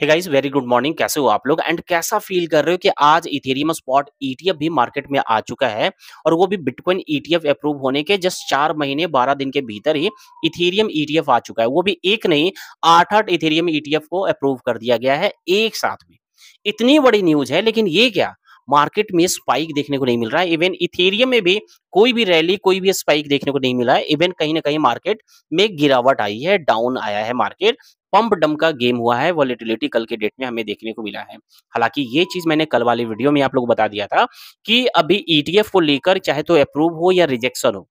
हे guys very good morning कैसे हो आप लोग एंड कैसा फील कर रहे हो कि आज इथेरियम स्पॉट ईटीएफ भी मार्केट में आ चुका है और वो भी बिटकॉइन ईटीएफ अप्रूव होने के जस्ट चार महीने बारह दिन के भीतर ही इथेरियम ईटीएफ e आ चुका है वो भी एक नहीं आठ आठ इथेरियम ईटीएफ e को अप्रूव कर दिया गया है एक साथ में इतनी बड़ी न्यूज है लेकिन ये क्या मार्केट में स्पाइक देखने को नहीं मिल रहा है इवन इथेरियम में भी कोई भी रैली कोई भी स्पाइक देखने को नहीं मिला है इवन कहीं ना कहीं मार्केट में गिरावट आई है डाउन आया है मार्केट पंप डम का गेम हुआ है वॉलिटिलिटी कल के डेट में हमें देखने को मिला है हालांकि ये चीज मैंने कल वाली वीडियो में आप लोग बता दिया था कि अभी ईटीएफ e को लेकर चाहे तो अप्रूव हो या रिजेक्शन हो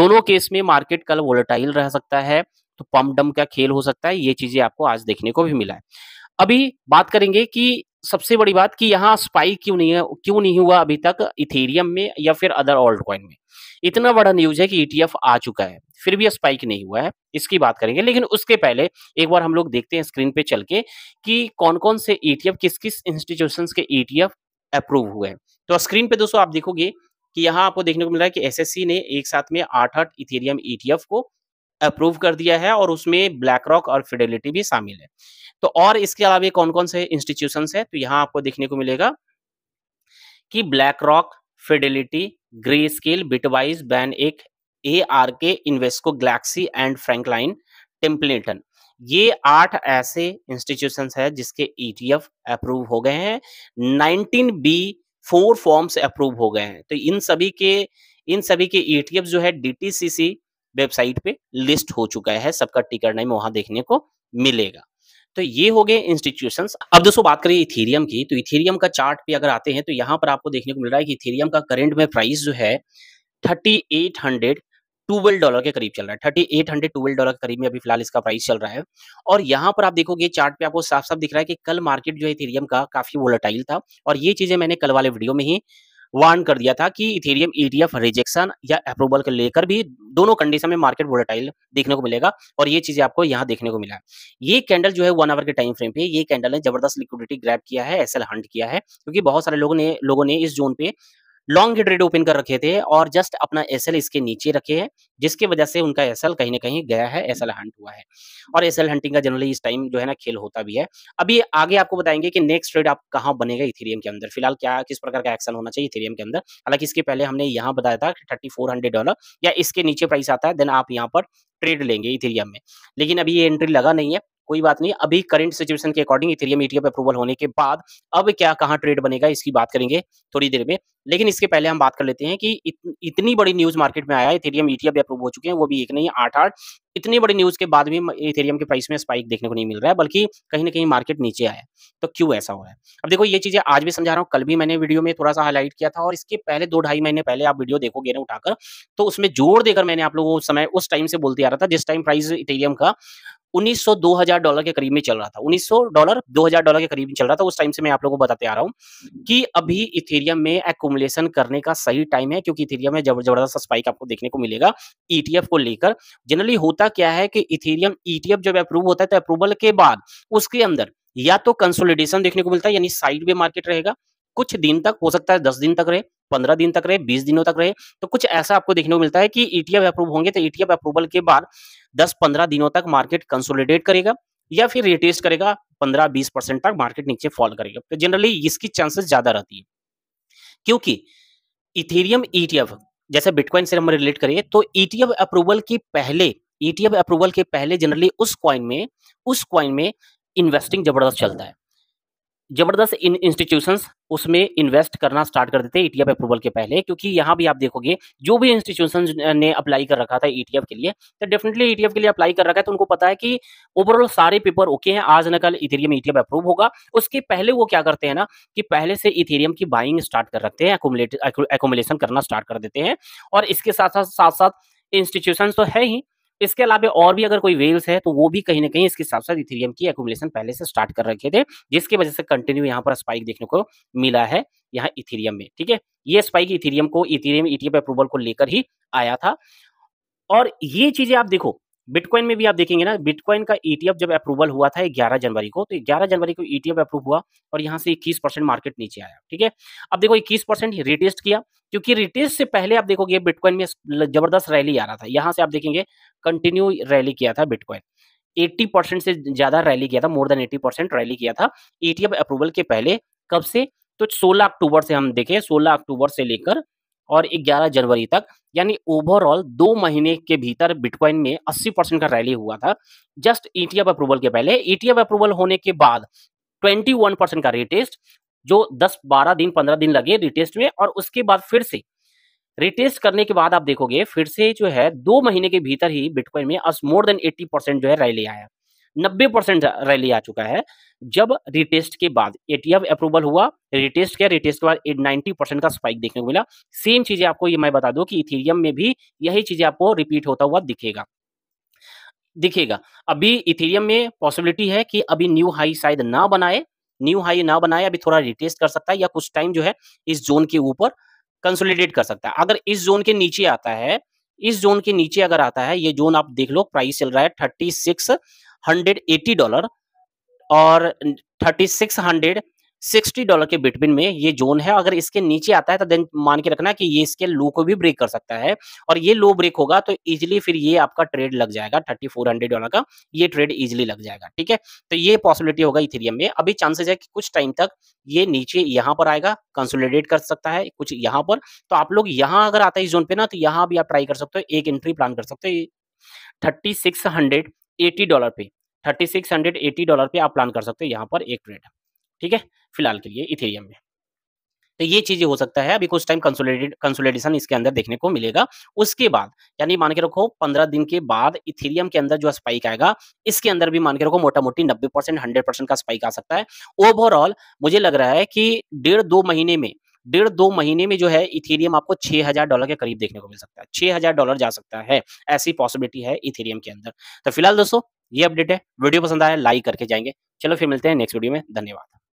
दोनों केस में मार्केट कल वोलेटाइल रह सकता है तो पंप डम का खेल हो सकता है ये चीजें आपको आज देखने को भी मिला है अभी बात करेंगे कि सबसे बड़ी बात कि यहाँ स्पाइक क्यों नहीं है क्यों नहीं हुआ अभी तक इथेरियम में या फिर अदर ओल्ड कॉइन में इतना बड़ा न्यूज है कि ईटीएफ e आ चुका है फिर भी स्पाइक नहीं हुआ है इसकी बात करेंगे लेकिन उसके पहले एक बार हम लोग देखते हैं स्क्रीन पे चल के कि कौन कौन से ईटीएफ किस किस इंस्टीट्यूशन के ईटीएफ e अप्रूव हुए हैं तो स्क्रीन पे दोस्तों आप देखोगे कि यहाँ आपको देखने को मिल रहा है कि एसएससी ने एक साथ में आठ आठ इथेरियम ईटीएफ e को अप्रूव कर दिया है और उसमें ब्लैक रॉक और फिडेलिटी भी शामिल है तो और इसके अलावा कौन कौन से इंस्टीट्यूशन है तो यहाँ आपको देखने को मिलेगा कि BlackRock Fidelity Grayscale Bitwise VanEck A R K Invesco Galaxy and Franklin Templeton ये आठ ऐसे इंस्टीट्यूशन है जिसके ईटीएफ e अप्रूव हो गए हैं nineteen B four forms approve हो गए हैं तो इन सभी के इन सभी के ईटीएफ e जो है डीटीसीसी वेबसाइट पे लिस्ट हो चुका है सबका टिकट नेम वहां देखने को मिलेगा तो ये हो गए इंस्टीट्यूशन अब दोस्तों बात करें इथेरियम की तो इथेरियम का चार्ट पे अगर आते हैं तो यहाँ पर आपको देखने को मिल रहा है कि इथेरियम का करेंट में प्राइस जो है thirty eight hundred twelve dollar के करीब चल रहा है thirty eight hundred twelve dollar के करीब में अभी फिलहाल इसका प्राइस चल रहा है और यहाँ पर आप देखोगे चार्ट पे आपको साफ साफ दिख रहा है कि कल मार्केट जो है इथेरियम का काफी वोलेटाइल था और ये चीजें मैंने कल वाले वीडियो में ही वार्न कर दिया था कि इथेरियम ईटीएफ रिजेक्शन या अप्रूवल को लेकर भी दोनों कंडीशन में मार्केट वोलेटाइल देखने को मिलेगा और ये चीजें आपको यहाँ देखने को मिला ये कैंडल जो है वन आवर के टाइम फ्रेम पे ये कैंडल ने जबरदस्त लिक्विडिटी ग्रैप किया है एसएल हंट किया है क्योंकि बहुत सारे लोगों ने लोगों ने इस जोन पे लॉन्ग हिट रेट ओपन कर रखे थे और जस्ट अपना एस इसके नीचे रखे है जिसकी वजह से उनका एस कहीं ना कहीं गया है एस हंट हुआ है और एस हंटिंग का जनरली इस टाइम जो है ना खेल होता भी है अभी आगे आपको बताएंगे कि नेक्स्ट ट्रेड आप कहाँ बनेगा इथेरियम के अंदर फिलहाल क्या किस प्रकार का एक्शन होना चाहिए इथेरियम के अंदर हालांकि इसके पहले हमने यहाँ बताया था थर्टी फोर हंड्रेड डॉलर या इसके नीचे प्राइस आता है देन आप यहाँ पर ट्रेड लेंगे इथेरियम में लेकिन अभी ये एंट्री लगा नहीं है कोई बात नहीं अभी करंट सिचुएशन के अकॉर्डिंग इथेरियम ईटीएफ अप्रूवल होने के बाद अब क्या कहाँ ट्रेड बनेगा इसकी बात करेंगे थोड़ी देर में लेकिन इसके पहले हम बात कर लेते हैं कि इत, इतनी बड़ी न्यूज मार्केट में आया इथेरियम ईटीएफ भी अप्रूव हो चुके हैं वो भी एक नहीं आठ आठ इतनी बड़ी न्यूज के बाद भी इथेरियम के प्राइस में स्पाइक देखने को नहीं मिल रहा है बल्कि कहीं ना कहीं मार्केट नीचे आया तो क्यों ऐसा हो रहा है अब देखो ये चीजें आज भी समझा रहा हूँ कल भी मैंने वीडियो में थोड़ा सा हाईलाइट किया था और इसके पहले दो ढाई महीने पहले आप वीडियो देखोगे ना उठाकर तो उसमें जोर देकर मैंने आप लोगों समय उस टाइम से बोलते आ रहा था जिस टाइम प्राइस इथेरियम का 1900 2000 डॉलर के करीब में चल रहा था 1900 डॉलर 2000 डॉलर के करीब में चल रहा था उस टाइम से मैं आप लोगों को बताते आ रहा हूँ कि अभी इथेरियम में एक एक्यूमुलेशन करने का सही टाइम है क्योंकि इथेरियम में जबरदस्त स्पाइक आपको देखने को मिलेगा ईटीएफ e को लेकर जनरली होता क्या है कि इथेरियम ईटीएफ e जब अप्रूव होता है तो अप्रूवल के बाद उसके अंदर या तो कंसोलिडेशन देखने को मिलता है यानी साइड वे मार्केट रहेगा कुछ दिन तक हो सकता है दस दिन तक रहे पंद्रह दिन तक रहे बीस दिनों तक रहे तो कुछ ऐसा आपको देखने को मिलता है कि ईटीएफ e अप्रूव होंगे तो ईटीएफ अप्रूवल के बाद दस पंद्रह दिनों तक मार्केट कंसोलिडेट करेगा या फिर रिटेस्ट करेगा पंद्रह बीस परसेंट तक मार्केट नीचे फॉल करेगा तो जनरली इसकी चांसेस ज्यादा रहती है क्योंकि इथेरियम ईटीएफ e जैसे बिटकॉइन से हम रिलेट करिए तो ईटीएफ e अप्रूवल के पहले ईटीएफ e अप्रूवल के पहले जनरली उस क्वाइन में उस क्वाइन में इन्वेस्टिंग जबरदस्त चलता है जबरदस्त इन इंस्टीट्यूशन उसमें इन्वेस्ट करना स्टार्ट कर देते ईटीएफ अप्रूवल e के पहले क्योंकि यहाँ भी आप देखोगे जो भी इंस्टीट्यूशन ने अप्लाई कर रखा था ईटीएफ e के लिए तो डेफिनेटली ईटीएफ e के लिए अप्लाई कर रखा है तो उनको पता है कि ओवरऑल सारे पेपर ओके हैं आज न कल इथेरियम ईटीएफ अप्रूव होगा उसके पहले वो क्या करते हैं ना कि पहले से इथेरियम की बाइंग स्टार्ट कर रखते हैं एकुमलेशन करना स्टार्ट कर देते हैं और इसके साथ साथ साथ साथ इंस्टीट्यूशन तो है ही इसके अलावा और भी अगर कोई वेव्स है तो वो भी कहीं ना कहीं इसके साथ साथ इथेरियम की एकुमुलेशन पहले से स्टार्ट कर रखे थे जिसकी वजह से कंटिन्यू यहाँ पर स्पाइक देखने को मिला है यहाँ इथेरियम में ठीक है ये स्पाइक इथेरियम को इथेरियम ईटीएफ अप्रूवल को लेकर ही आया था और ये चीजें आप देखो बिटकॉइन में भी आप देखेंगे ना बिटकॉइन का ईटीएफ e जब अप्रूवल हुआ था 11 जनवरी को तो 11 जनवरी को ईटीएफ e अप्रूव हुआ और यहाँ से 21 परसेंट मार्केट नीचे आया ठीक है अब देखो 21 परसेंट रिटेस्ट किया क्योंकि रिटेस्ट से पहले आप देखोगे बिटकॉइन में जबरदस्त रैली आ रहा था यहाँ से आप देखेंगे कंटिन्यू रैली किया था बिटकॉइन 80 से ज्यादा रैली किया था मोर देन 80 परसेंट रैली किया था ईटीएफ e अप्रूवल के पहले कब से तो 16 अक्टूबर से हम देखें 16 अक्टूबर से लेकर और 11 जनवरी तक यानी ओवरऑल दो महीने के भीतर बिटकॉइन में 80 परसेंट का रैली हुआ था जस्ट ईटीएफ अप्रूवल के पहले ईटीएफ e अप्रूवल होने के बाद 21 परसेंट का रिटेस्ट जो 10-12 दिन 15 दिन लगे रिटेस्ट में और उसके बाद फिर से रिटेस्ट करने के बाद आप देखोगे फिर से जो है दो महीने के भीतर ही बिटकॉइन में मोर देन एट्टी परसेंट जो है रैली आया नब्बे परसेंट रैली आ चुका है जब रिटेस्ट के बाद एटीएफ अप्रूवल हुआ रिटेस्ट क्या रिटेस्ट के बाद नाइन्टी परसेंट का स्पाइक देखने को मिला सेम चीजें आपको ये मैं बता दूं कि इथेरियम में भी यही चीजें आपको रिपीट होता हुआ दिखेगा दिखेगा अभी इथेरियम में पॉसिबिलिटी है कि अभी न्यू हाई शायद ना बनाए न्यू हाई ना बनाए अभी थोड़ा रिटेस्ट कर सकता है या कुछ टाइम जो है इस जोन के ऊपर कंसोलिडेट कर सकता है अगर इस जोन के नीचे आता है इस जोन के नीचे अगर आता है ये जोन आप देख लो प्राइस चल रहा है thirty six hundred eighty dollar और thirty six hundred sixty dollar के बिटवीन में ये जोन है अगर इसके नीचे आता है तो देन मान के रखना कि ये इसके लो को भी ब्रेक कर सकता है और ये लो ब्रेक होगा तो इजिली फिर ये आपका ट्रेड लग जाएगा थर्टी फोर हंड्रेड डॉलर का ये ट्रेड इजिली लग जाएगा ठीक है तो ये पॉसिबिलिटी होगा इथेरियम में अभी चांसेस है कि कुछ टाइम तक ये नीचे यहाँ पर आएगा कंसोलिडेट कर सकता है कुछ यहाँ पर तो आप लोग यहाँ अगर आता है इस जोन पे ना तो यहाँ भी आप ट्राई कर सकते हो एक एंट्री प्लान कर सकते हो thirty six hundred eighty dollar पे thirty six hundred eighty dollar पे आप प्लान कर सकते हैं यहाँ पर एक ट्रेड ठीक है फिलहाल के लिए इथेरियम में तो ये चीजें हो सकता है अभी कुछ टाइम कंसोलिडेट कंसोलिडेशन इसके अंदर देखने को मिलेगा उसके बाद यानी मान के रखो पंद्रह दिन के बाद इथेरियम के अंदर जो स्पाइक आएगा इसके अंदर भी मान के रखो मोटा मोटी नब्बे परसेंट हंड्रेड परसेंट का स्पाइक आ सकता है ओवरऑल मुझे लग रहा है कि डेढ़ दो महीने में डेढ़ दो महीने में जो है इथेरियम आपको छह हजार डॉलर के करीब देखने को मिल सकता है छह हजार डॉलर जा सकता है ऐसी पॉसिबिलिटी है इथेरियम के अंदर तो फिलहाल दोस्तों ये अपडेट है वीडियो पसंद आया लाइक करके जाएंगे चलो फिर मिलते हैं नेक्स्ट वीडियो में धन्यवाद